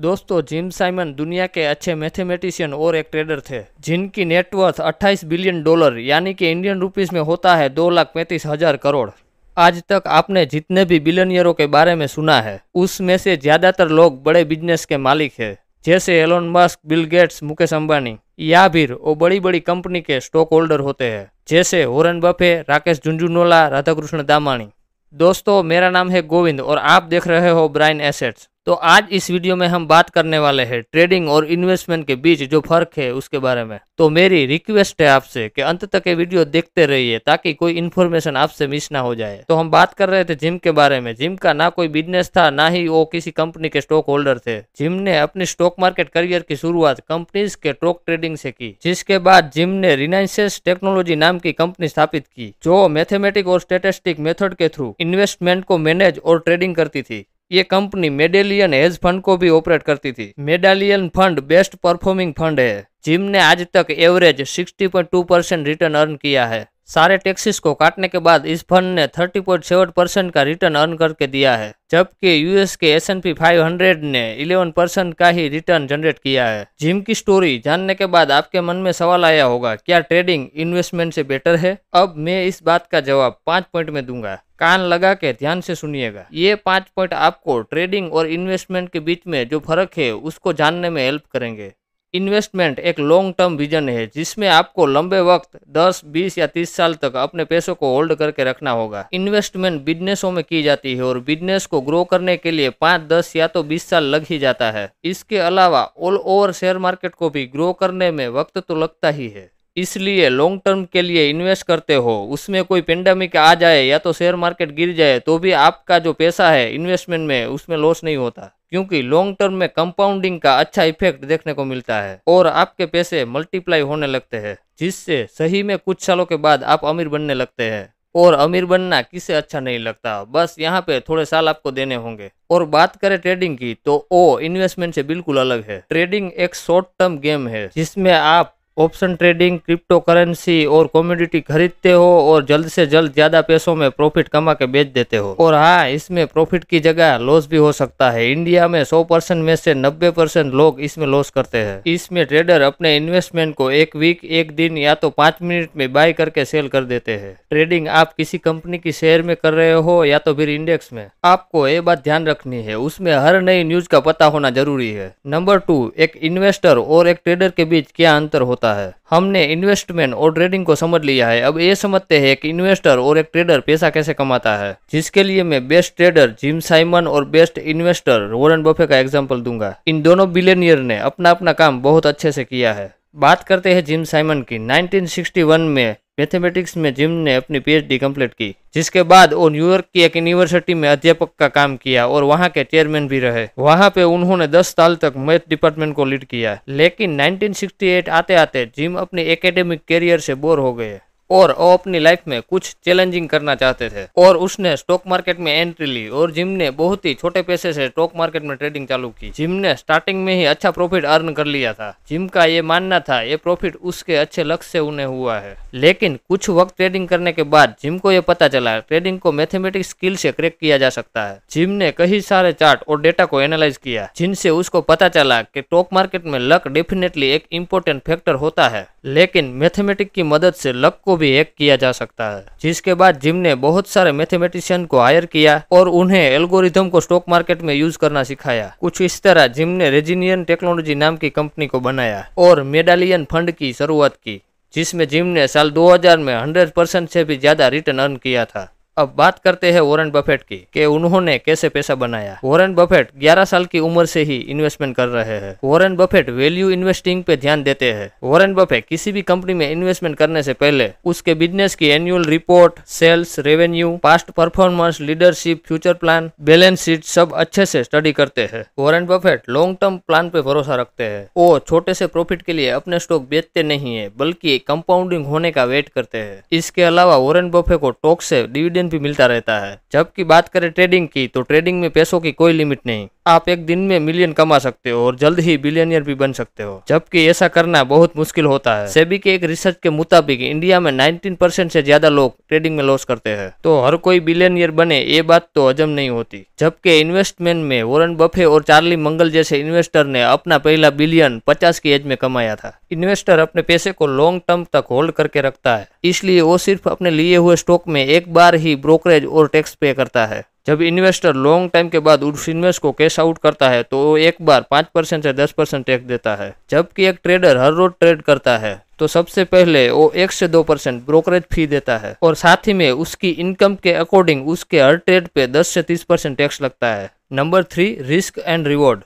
दोस्तों gym Simon दुनिया के अच्छे मैथमेटिशियन और एक ट्रेडर थे जिनकी नेटवर्थ 28 बिलियन डॉलर यानी कि इंडियन रुपीस में होता है दो लाख पैंतीस हजार करोड़ आज तक आपने जितने भी बिलियनियरों के बारे में सुना है उसमें से ज़्यादातर लोग बड़े बिजनेस के मालिक है जैसे Elon Musk Bill Gates Mukesh Ambani या फिर वो बड़ी बड़ी कंपनी के स्टॉक होल्डर होते हैं जैसे होरन बफे राकेश झुंझुनोला राधाकृष्ण दामाणी दोस्तों मेरा नाम है गोविंद और आप देख रहे हो ब्राइन एसेट्स तो आज इस वीडियो में हम बात करने वाले हैं ट्रेडिंग और इन्वेस्टमेंट के बीच जो फर्क है उसके बारे में तो मेरी रिक्वेस्ट है आपसे कि अंत तक ये वीडियो देखते रहिए ताकि कोई इन्फॉर्मेशन आपसे मिस ना हो जाए तो हम बात कर रहे थे जिम के बारे में जिम का ना कोई बिजनेस था ना ही वो किसी कंपनी के स्टॉक होल्डर थे जिम ने अपनी स्टॉक मार्केट करियर की शुरुआत कंपनीज के स्टॉक ट्रेडिंग से की जिसके बाद जिम ने रिलायंसेस टेक्नोलॉजी नाम की कंपनी स्थापित की जो मैथमेटिक और स्टेटिस्टिक मेथड के थ्रू इन्वेस्टमेंट को मैनेज और ट्रेडिंग करती थी ये कंपनी मेडेलियन हेज फंड को भी ऑपरेट करती थी Medallion fund best performing fund है जिम ने आज तक एवरेज 60.2 परसेंट रिटर्न अर्न किया है सारे टैक्सेस को काटने के बाद इस फंड ने 30.7 परसेंट का रिटर्न अर्न करके दिया है जबकि यूएस के एस एन पी फाइव ने 11 परसेंट का ही रिटर्न जनरेट किया है जिम की स्टोरी जानने के बाद आपके मन में सवाल आया होगा क्या ट्रेडिंग इन्वेस्टमेंट से बेटर है अब मैं इस बात का जवाब पाँच पॉइंट में दूंगा कान लगा के ध्यान से सुनिएगा ये पाँच पॉइंट आपको ट्रेडिंग और इन्वेस्टमेंट के बीच में जो फर्क है उसको जानने में हेल्प करेंगे इन्वेस्टमेंट एक लॉन्ग टर्म विजन है जिसमें आपको लंबे वक्त 10, 20 या 30 साल तक अपने पैसों को होल्ड करके रखना होगा इन्वेस्टमेंट बिजनेसों में की जाती है और बिजनेस को ग्रो करने के लिए 5, 10 या तो 20 साल लग ही जाता है इसके अलावा ऑल ओवर शेयर मार्केट को भी ग्रो करने में वक्त तो लगता ही है इसलिए लॉन्ग टर्म के लिए इन्वेस्ट करते हो उसमें कोई पेंडेमिक आ जाए या तो शेयर मार्केट गिर जाए तो भी आपका जो पैसा है इन्वेस्टमेंट में उसमें लॉस नहीं होता क्योंकि लॉन्ग टर्म में कंपाउंडिंग का अच्छा इफेक्ट देखने को मिलता है और आपके पैसे मल्टीप्लाई होने लगते हैं जिससे सही में कुछ सालों के बाद आप अमीर बनने लगते हैं और अमीर बनना किसे अच्छा नहीं लगता बस यहाँ पे थोड़े साल आपको देने होंगे और बात करें ट्रेडिंग की तो ओ इन्वेस्टमेंट से बिल्कुल अलग है ट्रेडिंग एक शॉर्ट टर्म गेम है जिसमें आप ऑप्शन ट्रेडिंग क्रिप्टो करेंसी और कॉमोडिटी खरीदते हो और जल्द से जल्द ज़्यादा पैसों में प्रॉफिट कमा के बेच देते हो और हाँ इसमें प्रॉफिट की जगह लॉस भी हो सकता है इंडिया में 100 परसेंट में से 90 परसेंट लोग इसमें लॉस करते हैं इसमें ट्रेडर अपने इन्वेस्टमेंट को एक वीक एक दिन या तो पाँच मिनट में बाय करके सेल कर देते हैं ट्रेडिंग आप किसी कंपनी की शेयर में कर रहे हो या तो फिर इंडेक्स में आपको ये बात ध्यान रखनी है उसमें हर नई न्यूज का पता होना जरूरी है नंबर टू एक इन्वेस्टर और एक ट्रेडर के बीच क्या अंतर होता होता है हमने इन्वेस्टमेंट और ट्रेडिंग को समझ लिया है अब ये समझते हैं कि इन्वेस्टर और एक ट्रेडर पैसा कैसे कमाता है जिसके लिए मैं बेस्ट ट्रेडर जिम साइमन और बेस्ट इन्वेस्टर वॉरेन बफे का एग्जाम्पल दूंगा इन दोनों बिलेनियर ने अपना अपना काम बहुत अच्छे से किया है बात करते हैं जिम साइमन की 1961 में मैथमेटिक्स में जिम ने अपनी पीएचडी कंप्लीट की जिसके बाद वो न्यूयॉर्क की एक यूनिवर्सिटी में अध्यापक का काम किया और वहाँ के चेयरमैन भी रहे वहाँ पे उन्होंने 10 साल तक मैथ डिपार्टमेंट को लीड किया लेकिन 1968 आते आते जिम अपने एकेडमिक कैरियर से बोर हो गए और वो अपनी लाइफ में कुछ चैलेंजिंग करना चाहते थे और उसने स्टॉक मार्केट में एंट्री ली और जिम ने बहुत ही छोटे पैसे से स्टॉक मार्केट में ट्रेडिंग चालू की जिम ने स्टार्टिंग में ही अच्छा प्रॉफिट अर्न कर लिया था जिम का ये मानना था ये प्रॉफिट उसके अच्छे लक्ष्य से उन्हें हुआ है लेकिन कुछ वक्त ट्रेडिंग करने के बाद जिम को यह पता चला ट्रेडिंग को मैथमेटिक्स स्किल से क्रैक किया जा सकता है जिम ने कई सारे चार्ट और डेटा को एनालाइज किया जिनसे उसको पता चला कि स्टॉक मार्केट में लक डेफिनेटली एक इम्पोर्टेंट फैक्टर होता है लेकिन मैथमेटिक की मदद से लक को भी हैक किया जा सकता है जिसके बाद जिम ने बहुत सारे मैथमेटिशियन को हायर किया और उन्हें एल्गोरिदम को स्टॉक मार्केट में यूज करना सिखाया कुछ इस तरह जिम ने रेजिनियन टेक्नोलॉजी नाम की कंपनी को बनाया और मेडालियन फंड की शुरुआत की जिसमें जिम ने साल 2000 में 100 परसेंट से भी ज्यादा रिटर्न अर्न किया था अब बात करते हैं वॉरेन बफेट की कि उन्होंने कैसे पैसा बनाया वॉरेन बफेट 11 साल की उम्र से ही इन्वेस्टमेंट कर रहे हैं वॉरेन बफेट वैल्यू इन्वेस्टिंग पे ध्यान देते हैं वॉरेन बफेट किसी भी कंपनी में इन्वेस्टमेंट करने से पहले उसके बिजनेस की annual report sales revenue past performance leadership future plan balance sheet सब अच्छे से स्टडी करते हैं Warren Buffett long term plan पे भरोसा रखते हैं वो छोटे से प्रॉफिट के लिए अपने स्टॉक बेचते नहीं है बल्कि कंपाउंडिंग होने का वेट करते हैं इसके अलावा वॉरेन बफे को टॉक से डिविडेंड लेनदेन भी मिलता रहता है जबकि बात करें ट्रेडिंग की तो ट्रेडिंग में पैसों की कोई लिमिट नहीं आप एक दिन में मिलियन कमा सकते हो और जल्द ही बिलियनियर भी बन सकते हो जबकि ऐसा करना बहुत मुश्किल होता है सेबी के एक रिसर्च के मुताबिक इंडिया में नाइनटीन परसेंट ज्यादा लोग ट्रेडिंग में लॉस करते हैं तो हर कोई बिलियनियर बने ये बात तो हजम नहीं होती जबकि इन्वेस्टमेंट में वॉरन बफे और चार्ली मंगल जैसे इन्वेस्टर ने अपना पहला बिलियन पचास की एज में कमाया था इन्वेस्टर अपने पैसे को लॉन्ग टर्म तक होल्ड करके रखता है इसलिए वो सिर्फ अपने लिए हुए स्टॉक में एक बार ही की ब्रोकरेज और टैक्स पे करता है जब इन्वेस्टर लॉन्ग टाइम के बाद उस इन्वेस्ट को कैश आउट करता है तो वो एक बार पाँच परसेंट से दस परसेंट टैक्स देता है जबकि एक ट्रेडर हर रोज ट्रेड करता है तो सबसे पहले वो एक से दो परसेंट ब्रोकरेज फी देता है और साथ ही में उसकी इनकम के अकॉर्डिंग उसके हर ट्रेड पे दस से तीस परसेंट टैक्स लगता है number three risk and reward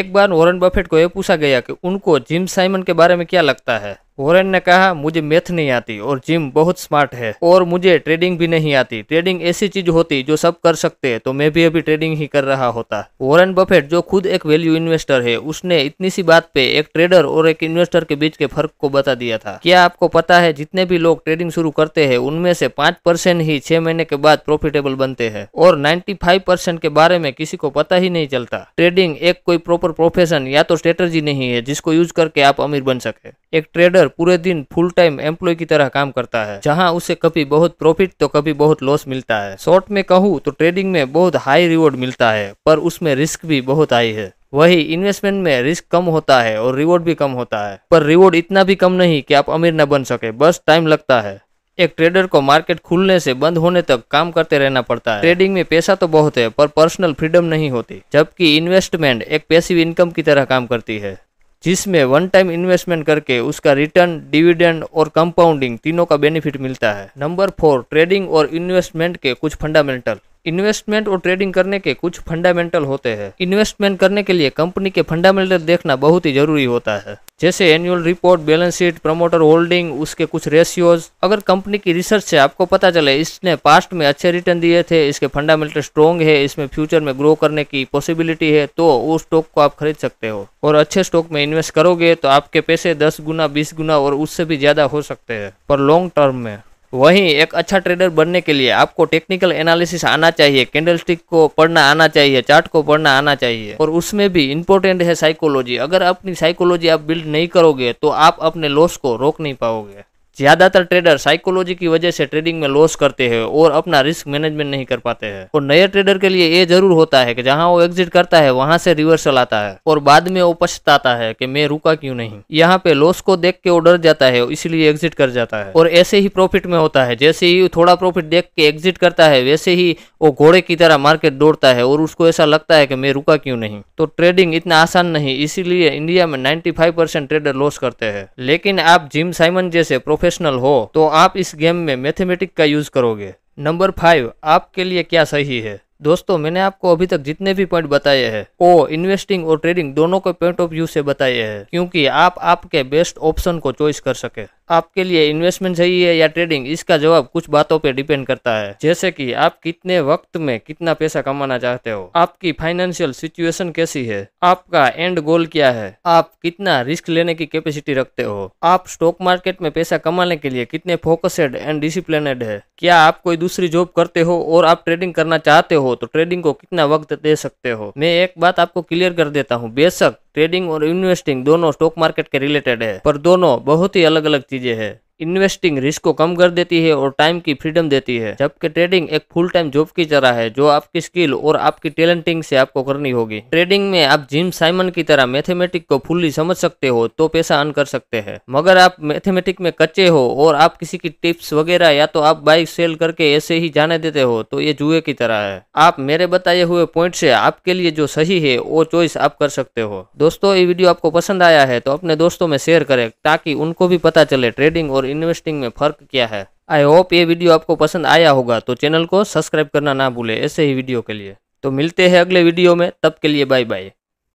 एक बार वॉरेन बफेट को यह पूछा गया कि उनको जिम साइमन के बारे में क्या लगता है वॉरेन ने कहा मुझे मैथ नहीं आती और जिम बहुत स्मार्ट है और मुझे ट्रेडिंग भी नहीं आती ट्रेडिंग ऐसी चीज होती जो सब कर सकते हैं तो मैं भी अभी ट्रेडिंग ही कर रहा होता वॉरेन बफेट जो खुद एक वैल्यू इन्वेस्टर है उसने इतनी सी बात पे एक ट्रेडर और एक इन्वेस्टर के बीच के फर्क को बता दिया था क्या आपको पता है जितने भी लोग ट्रेडिंग शुरू करते हैं उनमें से पांच परसेंट ही छह महीने के बाद प्रॉफिटेबल बनते हैं और नाइन्टी फाइव परसेंट के बारे में किसी को पता ही नहीं चलता ट्रेडिंग एक कोई प्रॉपर प्रोफेशन या तो स्ट्रेटर्जी नहीं है जिसको यूज करके आप अमीर बन सके एक ट्रेडर पूरे दिन फुल टाइम एम्प्लॉय की तरह काम करता है जहां उसे कभी बहुत प्रॉफिट तो कभी बहुत लॉस मिलता है शॉर्ट में कहूँ तो ट्रेडिंग में बहुत हाई रिवॉर्ड मिलता है पर उसमें रिस्क भी बहुत हाई है वही इन्वेस्टमेंट में रिस्क कम होता है और रिवॉर्ड भी कम होता है पर रिवॉर्ड इतना भी कम नहीं कि आप अमीर न बन सके बस टाइम लगता है एक ट्रेडर को मार्केट खुलने से बंद होने तक काम करते रहना पड़ता है ट्रेडिंग में पैसा तो बहुत है पर पर्सनल फ्रीडम नहीं होती जबकि इन्वेस्टमेंट एक पैसिव इनकम की तरह काम करती है जिसमें वन टाइम इन्वेस्टमेंट करके उसका रिटर्न डिविडेंड और कंपाउंडिंग तीनों का बेनिफिट मिलता है नंबर फोर ट्रेडिंग और इन्वेस्टमेंट के कुछ फंडामेंटल इन्वेस्टमेंट और ट्रेडिंग करने के कुछ फंडामेंटल होते हैं इन्वेस्टमेंट करने के लिए कंपनी के फंडामेंटल देखना बहुत ही जरूरी होता है जैसे annual report balance sheet promoter holding उसके कुछ रेशियोज अगर कंपनी की रिसर्च से आपको पता चले इसने पास्ट में अच्छे रिटर्न दिए थे इसके फंडामेंटल स्ट्रॉन्ग है इसमें फ्यूचर में ग्रो करने की पॉसिबिलिटी है तो उस स्टॉक को आप खरीद सकते हो और अच्छे स्टॉक में इन्वेस्ट करोगे तो आपके पैसे दस गुना बीस गुना और उससे भी ज्यादा हो सकते हैं पर लॉन्ग टर्म में वहीं एक अच्छा ट्रेडर बनने के लिए आपको टेक्निकल एनालिसिस आना चाहिए कैंडलस्टिक को पढ़ना आना चाहिए चार्ट को पढ़ना आना चाहिए और उसमें भी इम्पोर्टेंट है साइकोलॉजी अगर अपनी साइकोलॉजी आप बिल्ड नहीं करोगे तो आप अपने लॉस को रोक नहीं पाओगे ज्यादातर ट्रेडर साइकोलॉजी की वजह से ट्रेडिंग में लॉस करते हैं और अपना रिस्क मैनेजमेंट नहीं कर पाते हैं और नए ट्रेडर के लिए ये जरूर होता है कि जहां वो एग्जिट करता है वहां से रिवर्सल आता है और बाद में वो पछताता है कि मैं रुका क्यों नहीं यहाँ पे लॉस को देख के वो डर जाता है इसलिए एग्जिट कर जाता है और ऐसे ही प्रॉफिट में होता है जैसे ही थोड़ा प्रॉफिट देख के एग्जिट करता है वैसे ही वो घोड़े की तरह मार्केट दौड़ता है और उसको ऐसा लगता है कि मैं रुका क्यों नहीं तो ट्रेडिंग इतना आसान नहीं इसीलिए इंडिया में नाइन्टी ट्रेडर लॉस करते हैं लेकिन आप जिम साइमन जैसे प्रोफेसर प्रोफेशनल हो तो आप इस गेम में मैथमेटिक का यूज करोगे नंबर फाइव आपके लिए क्या सही है दोस्तों मैंने आपको अभी तक जितने भी पॉइंट बताए हैं वो इन्वेस्टिंग और ट्रेडिंग दोनों के पॉइंट ऑफ व्यू से बताए हैं क्योंकि आप आपके बेस्ट ऑप्शन को चॉइस कर सके आपके लिए इन्वेस्टमेंट सही है या ट्रेडिंग इसका जवाब कुछ बातों पर डिपेंड करता है जैसे कि आप कितने वक्त में कितना पैसा कमाना चाहते हो आपकी फाइनेंशियल सिचुएशन कैसी है आपका एंड गोल क्या है आप कितना रिस्क लेने की कैपेसिटी रखते हो आप स्टॉक मार्केट में पैसा कमाने के लिए कितने फोकसेड एंड डिसिप्लिनेड है क्या आप कोई दूसरी जॉब करते हो और आप ट्रेडिंग करना चाहते हो तो ट्रेडिंग को कितना वक्त दे सकते हो मैं एक बात आपको क्लियर कर देता हूँ बेशक ट्रेडिंग और इन्वेस्टिंग दोनों स्टॉक मार्केट के रिलेटेड है पर दोनों बहुत ही अलग अलग चीजें हैं इन्वेस्टिंग रिस्क को कम कर देती है और टाइम की फ्रीडम देती है जबकि ट्रेडिंग एक फुल टाइम जॉब की तरह है जो आपकी स्किल और आपकी टैलेंटिंग से आपको करनी होगी ट्रेडिंग में आप जिम साइमन की तरह मैथमेटिक को फुल्ली समझ सकते हो तो पैसा अर्न कर सकते हैं मगर आप मैथमेटिक में कच्चे हो और आप किसी की टिप्स वगैरह या तो आप बाइक सेल करके ऐसे ही जाने देते हो तो ये जुए की तरह है आप मेरे बताए हुए पॉइंट से आपके लिए जो सही है वो चॉइस आप कर सकते हो दोस्तों ये वीडियो आपको पसंद आया है तो अपने दोस्तों में शेयर करें ताकि उनको भी पता चले ट्रेडिंग और इन्वेस्टिंग में फ़र्क क्या है आई होप ये वीडियो आपको पसंद आया होगा तो चैनल को सब्सक्राइब करना ना भूले ऐसे ही वीडियो के लिए तो मिलते हैं अगले वीडियो में तब के लिए बाय बाय